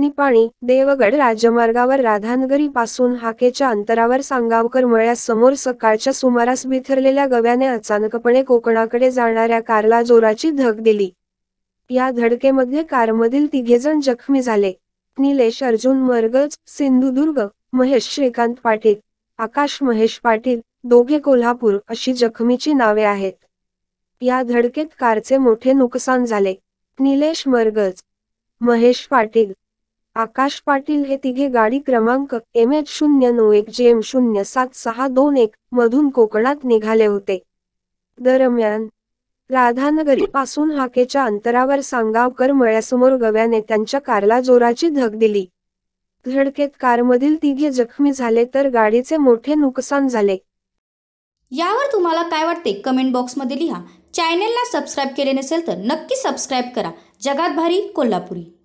निपाणी देवगड राज्यमार्गावर राधानगरी पासून हाकेच्या अंतरावर सांगावकर मळ्यासमोर सकाळच्या सुमारास बिथरलेल्या गव्याने अचानकपणे कोकणाकडे जाणाऱ्या कारला जोराची धग दिली या धडकेमध्ये कारमधील तिघेजण जखमी झाले निलेश अर्जुन मरगज सिंधुदुर्ग महेश श्रीकांत पाटील आकाश महेश पाटील दोघे कोल्हापूर अशी जखमीची नावे आहेत या धडकेत कारचे मोठे नुकसान झाले निलेश मरगज महेश पाटील आकाश पाटील हे तिघे गाडी क्रमांक एम एच शून्य नऊ एक जे एम शून्य सात सहा दोन एक मधून कोकणात निघाले होते दरम्यान राधानगरी पासून हाकेच्या अंतरावर सांगावकर मळ्यासमोर गव्याने त्यांच्या कारला जोराची धग दिली धडकेत कारमधील तिघे जखमी झाले तर गाडीचे मोठे नुकसान झाले यावर तुम्हाला काय वाटते कमेंट बॉक्समध्ये लिहा चॅनेलला सबस्क्राईब केले नसेल तर नक्की सबस्क्राईब करा जगात भारी कोल्हापुरी